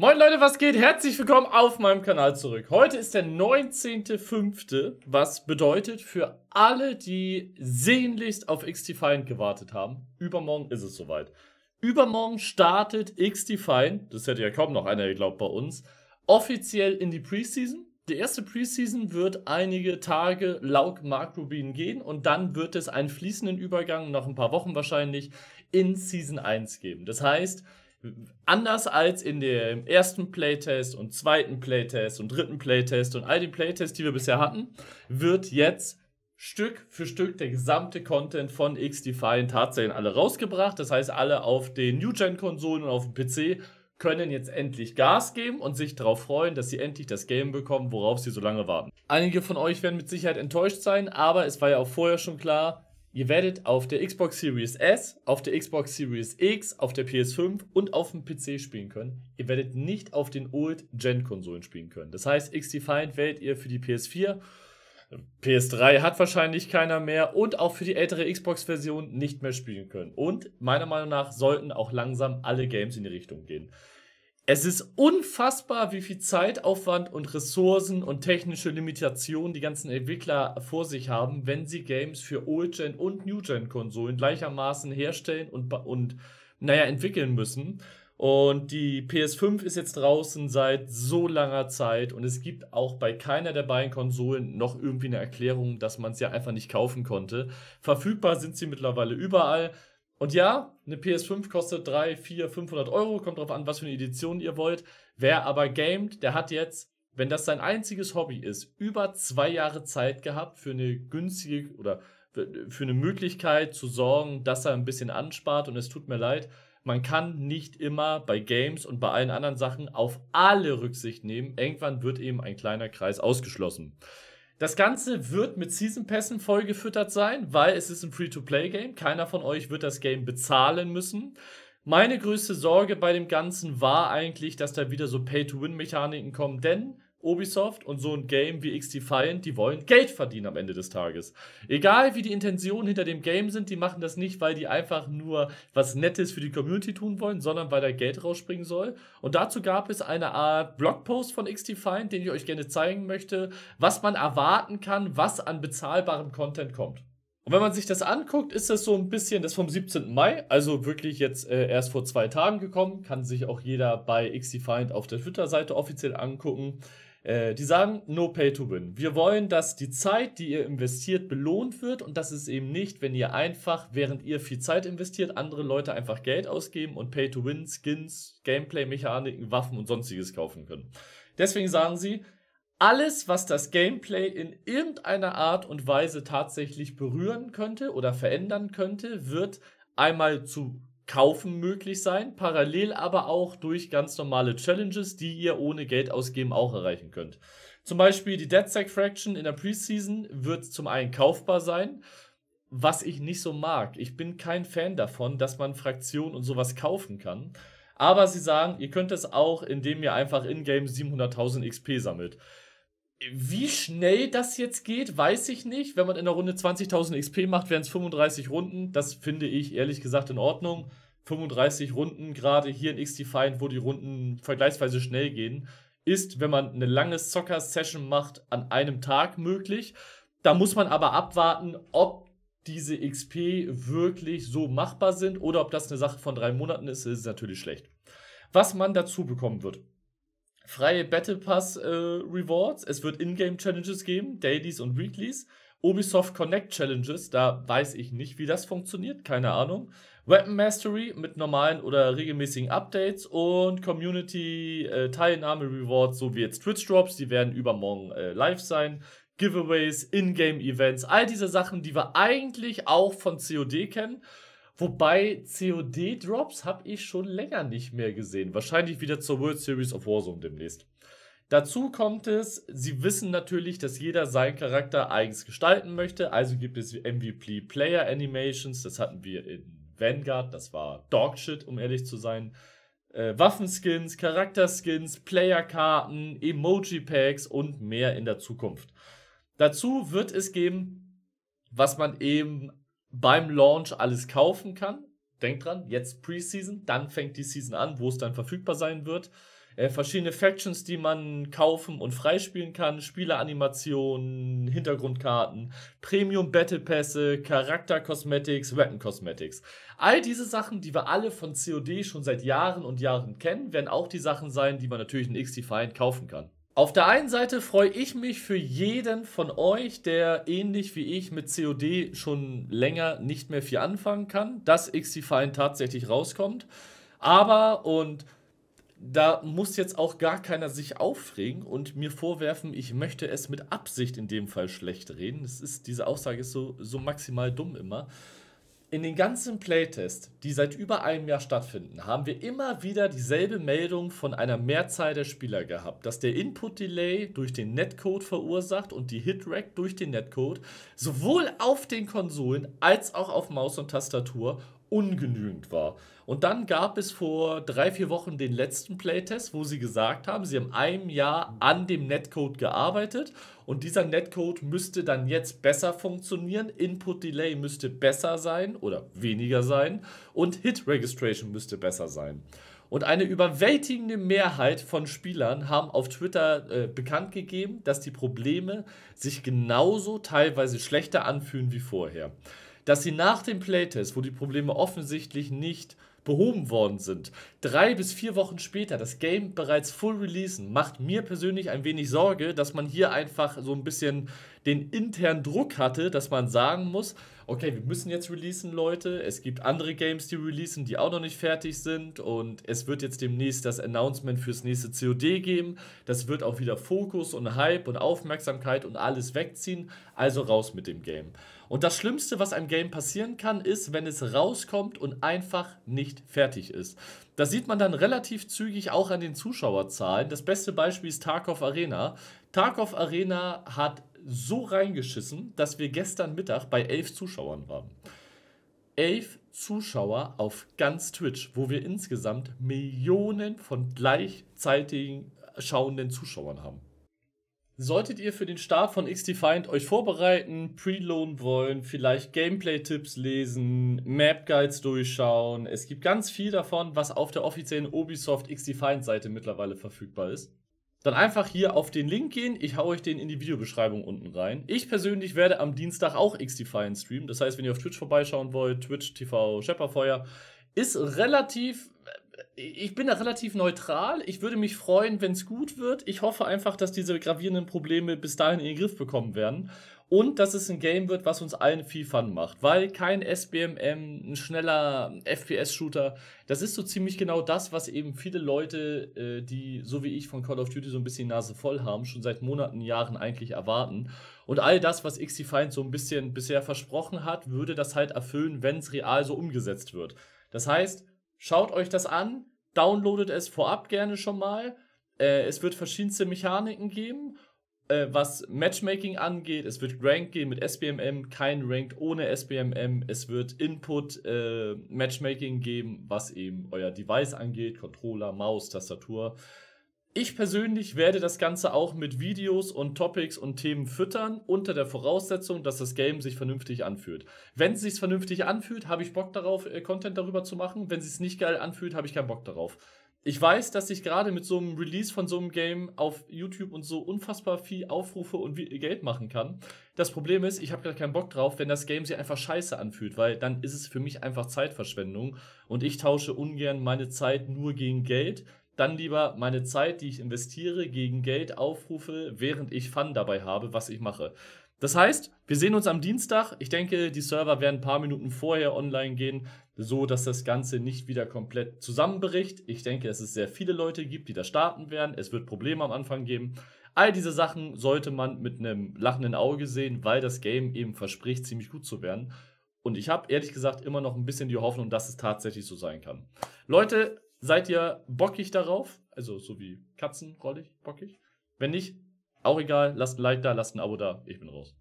Moin Leute, was geht? Herzlich willkommen auf meinem Kanal zurück. Heute ist der 19.05., was bedeutet für alle, die sehnlichst auf XDefiant gewartet haben, übermorgen ist es soweit. Übermorgen startet XDefiant, das hätte ja kaum noch einer geglaubt bei uns, offiziell in die Preseason. Die erste Preseason wird einige Tage laut Mark Rubin gehen und dann wird es einen fließenden Übergang, noch ein paar Wochen wahrscheinlich, in Season 1 geben. Das heißt, anders als in dem ersten Playtest und zweiten Playtest und dritten Playtest und all den Playtests, die wir bisher hatten, wird jetzt Stück für Stück der gesamte Content von XDefiant tatsächlich alle rausgebracht. Das heißt, alle auf den New-Gen-Konsolen und auf dem PC können jetzt endlich Gas geben und sich darauf freuen, dass sie endlich das Game bekommen, worauf sie so lange warten. Einige von euch werden mit Sicherheit enttäuscht sein, aber es war ja auch vorher schon klar, Ihr werdet auf der Xbox Series S, auf der Xbox Series X, auf der PS5 und auf dem PC spielen können. Ihr werdet nicht auf den Old-Gen-Konsolen spielen können. Das heißt, X-Defiant werdet ihr für die PS4, PS3 hat wahrscheinlich keiner mehr und auch für die ältere Xbox-Version nicht mehr spielen können. Und meiner Meinung nach sollten auch langsam alle Games in die Richtung gehen. Es ist unfassbar, wie viel Zeitaufwand und Ressourcen und technische Limitationen die ganzen Entwickler vor sich haben, wenn sie Games für Old-Gen und New-Gen-Konsolen gleichermaßen herstellen und, und, naja, entwickeln müssen. Und die PS5 ist jetzt draußen seit so langer Zeit und es gibt auch bei keiner der beiden Konsolen noch irgendwie eine Erklärung, dass man es ja einfach nicht kaufen konnte. Verfügbar sind sie mittlerweile überall. Und ja, eine PS5 kostet 3, 4, 500 Euro, kommt drauf an, was für eine Edition ihr wollt. Wer aber gamet, der hat jetzt, wenn das sein einziges Hobby ist, über zwei Jahre Zeit gehabt für eine günstige oder für eine Möglichkeit zu sorgen, dass er ein bisschen anspart. Und es tut mir leid, man kann nicht immer bei Games und bei allen anderen Sachen auf alle Rücksicht nehmen. Irgendwann wird eben ein kleiner Kreis ausgeschlossen. Das Ganze wird mit Season Pässen vollgefüttert sein, weil es ist ein Free-to-Play-Game. Keiner von euch wird das Game bezahlen müssen. Meine größte Sorge bei dem Ganzen war eigentlich, dass da wieder so Pay-to-Win-Mechaniken kommen, denn Ubisoft und so ein Game wie X Defiant, die wollen Geld verdienen am Ende des Tages. Egal wie die Intentionen hinter dem Game sind, die machen das nicht, weil die einfach nur was Nettes für die Community tun wollen, sondern weil da Geld rausspringen soll. Und dazu gab es eine Art Blogpost von X Defiant, den ich euch gerne zeigen möchte, was man erwarten kann, was an bezahlbarem Content kommt. Und wenn man sich das anguckt, ist das so ein bisschen das vom 17. Mai, also wirklich jetzt äh, erst vor zwei Tagen gekommen. Kann sich auch jeder bei XDefiant auf der Twitter-Seite offiziell angucken. Äh, die sagen, no pay to win. Wir wollen, dass die Zeit, die ihr investiert, belohnt wird und das ist eben nicht, wenn ihr einfach, während ihr viel Zeit investiert, andere Leute einfach Geld ausgeben und pay to win Skins, Gameplay, Mechaniken, Waffen und sonstiges kaufen können. Deswegen sagen sie, alles, was das Gameplay in irgendeiner Art und Weise tatsächlich berühren könnte oder verändern könnte, wird einmal zu Kaufen möglich sein, parallel aber auch durch ganz normale Challenges, die ihr ohne Geld ausgeben auch erreichen könnt. Zum Beispiel die Dead Sack Fraction in der Preseason wird zum einen kaufbar sein, was ich nicht so mag. Ich bin kein Fan davon, dass man Fraktionen und sowas kaufen kann. Aber sie sagen, ihr könnt es auch, indem ihr einfach in-game 700.000 XP sammelt. Wie schnell das jetzt geht, weiß ich nicht. Wenn man in der Runde 20.000 XP macht, wären es 35 Runden. Das finde ich ehrlich gesagt in Ordnung. 35 Runden, gerade hier in X-Defiant, wo die Runden vergleichsweise schnell gehen, ist, wenn man eine lange Soccer-Session macht, an einem Tag möglich. Da muss man aber abwarten, ob diese XP wirklich so machbar sind oder ob das eine Sache von drei Monaten ist, Das ist natürlich schlecht. Was man dazu bekommen wird freie Battle Pass äh, Rewards, es wird Ingame Challenges geben, Dailies und Weeklies, Ubisoft Connect Challenges, da weiß ich nicht, wie das funktioniert, keine Ahnung. Weapon Mastery mit normalen oder regelmäßigen Updates und Community äh, Teilnahme Rewards, so wie jetzt Twitch Drops, die werden übermorgen äh, live sein. Giveaways, Ingame Events, all diese Sachen, die wir eigentlich auch von COD kennen Wobei COD-Drops habe ich schon länger nicht mehr gesehen. Wahrscheinlich wieder zur World Series of Warzone demnächst. Dazu kommt es, sie wissen natürlich, dass jeder seinen Charakter eigens gestalten möchte. Also gibt es MVP Player Animations, das hatten wir in Vanguard, das war Dogshit, um ehrlich zu sein. Äh, Waffenskins, Charakterskins, Playerkarten, Emoji-Packs und mehr in der Zukunft. Dazu wird es geben, was man eben beim Launch alles kaufen kann. Denkt dran, jetzt Preseason, dann fängt die Season an, wo es dann verfügbar sein wird. Äh, verschiedene Factions, die man kaufen und freispielen kann, Spieleranimationen, Hintergrundkarten, Premium Battle Pässe, Charakter Cosmetics, Weapon Cosmetics. All diese Sachen, die wir alle von COD schon seit Jahren und Jahren kennen, werden auch die Sachen sein, die man natürlich in X-Defiant kaufen kann. Auf der einen Seite freue ich mich für jeden von euch, der ähnlich wie ich mit COD schon länger nicht mehr viel anfangen kann, dass XDefiant tatsächlich rauskommt. Aber, und da muss jetzt auch gar keiner sich aufregen und mir vorwerfen, ich möchte es mit Absicht in dem Fall schlecht reden. Das ist, diese Aussage ist so, so maximal dumm immer. In den ganzen Playtests, die seit über einem Jahr stattfinden, haben wir immer wieder dieselbe Meldung von einer Mehrzahl der Spieler gehabt, dass der Input-Delay durch den Netcode verursacht und die Hit-Rack durch den Netcode sowohl auf den Konsolen als auch auf Maus und Tastatur ungenügend war. Und dann gab es vor drei, vier Wochen den letzten Playtest, wo sie gesagt haben, sie haben ein Jahr an dem Netcode gearbeitet und dieser Netcode müsste dann jetzt besser funktionieren, Input Delay müsste besser sein oder weniger sein und Hit Registration müsste besser sein. Und eine überwältigende Mehrheit von Spielern haben auf Twitter äh, bekannt gegeben, dass die Probleme sich genauso teilweise schlechter anfühlen wie vorher dass sie nach dem Playtest, wo die Probleme offensichtlich nicht behoben worden sind, drei bis vier Wochen später das Game bereits full releasen, macht mir persönlich ein wenig Sorge, dass man hier einfach so ein bisschen den internen Druck hatte, dass man sagen muss, okay, wir müssen jetzt releasen, Leute, es gibt andere Games, die releasen, die auch noch nicht fertig sind und es wird jetzt demnächst das Announcement fürs nächste COD geben, das wird auch wieder Fokus und Hype und Aufmerksamkeit und alles wegziehen, also raus mit dem Game. Und das Schlimmste, was einem Game passieren kann, ist, wenn es rauskommt und einfach nicht fertig ist. Das sieht man dann relativ zügig auch an den Zuschauerzahlen. Das beste Beispiel ist Tarkov Arena. Tarkov Arena hat so reingeschissen, dass wir gestern Mittag bei elf Zuschauern waren. Elf Zuschauer auf ganz Twitch, wo wir insgesamt Millionen von gleichzeitigen schauenden Zuschauern haben. Solltet ihr für den Start von X-Defiant euch vorbereiten, preloaden wollen, vielleicht Gameplay-Tipps lesen, Map-Guides durchschauen. Es gibt ganz viel davon, was auf der offiziellen Ubisoft X-Defiant-Seite mittlerweile verfügbar ist. Dann einfach hier auf den Link gehen. Ich hau euch den in die Videobeschreibung unten rein. Ich persönlich werde am Dienstag auch X-Defiant streamen. Das heißt, wenn ihr auf Twitch vorbeischauen wollt, Twitch TV Schepperfeuer, ist relativ ich bin da relativ neutral. Ich würde mich freuen, wenn es gut wird. Ich hoffe einfach, dass diese gravierenden Probleme bis dahin in den Griff bekommen werden. Und dass es ein Game wird, was uns allen viel Fun macht. Weil kein SBMM, ein schneller FPS-Shooter, das ist so ziemlich genau das, was eben viele Leute, äh, die so wie ich von Call of Duty so ein bisschen die Nase voll haben, schon seit Monaten, Jahren eigentlich erwarten. Und all das, was XC Feind so ein bisschen bisher versprochen hat, würde das halt erfüllen, wenn es real so umgesetzt wird. Das heißt, Schaut euch das an, downloadet es vorab gerne schon mal. Äh, es wird verschiedenste Mechaniken geben. Äh, was Matchmaking angeht, es wird Rank geben mit SBMM, kein Ranked ohne SBMM. Es wird Input äh, Matchmaking geben, was eben euer Device angeht, Controller, Maus, Tastatur. Ich persönlich werde das Ganze auch mit Videos und Topics und Themen füttern, unter der Voraussetzung, dass das Game sich vernünftig anfühlt. Wenn es sich vernünftig anfühlt, habe ich Bock darauf, äh, Content darüber zu machen. Wenn es sich nicht geil anfühlt, habe ich keinen Bock darauf. Ich weiß, dass ich gerade mit so einem Release von so einem Game auf YouTube und so unfassbar viel Aufrufe und Geld machen kann. Das Problem ist, ich habe gerade keinen Bock drauf, wenn das Game sich einfach scheiße anfühlt, weil dann ist es für mich einfach Zeitverschwendung und ich tausche ungern meine Zeit nur gegen Geld, dann lieber meine Zeit, die ich investiere, gegen Geld aufrufe, während ich Fun dabei habe, was ich mache. Das heißt, wir sehen uns am Dienstag. Ich denke, die Server werden ein paar Minuten vorher online gehen, so dass das Ganze nicht wieder komplett zusammenbricht. Ich denke, dass es sehr viele Leute gibt, die da starten werden. Es wird Probleme am Anfang geben. All diese Sachen sollte man mit einem lachenden Auge sehen, weil das Game eben verspricht, ziemlich gut zu werden. Und ich habe ehrlich gesagt immer noch ein bisschen die Hoffnung, dass es tatsächlich so sein kann. Leute, Seid ihr bockig darauf? Also so wie Katzen, rollig, bockig? Wenn nicht, auch egal, lasst ein Like da, lasst ein Abo da. Ich bin raus.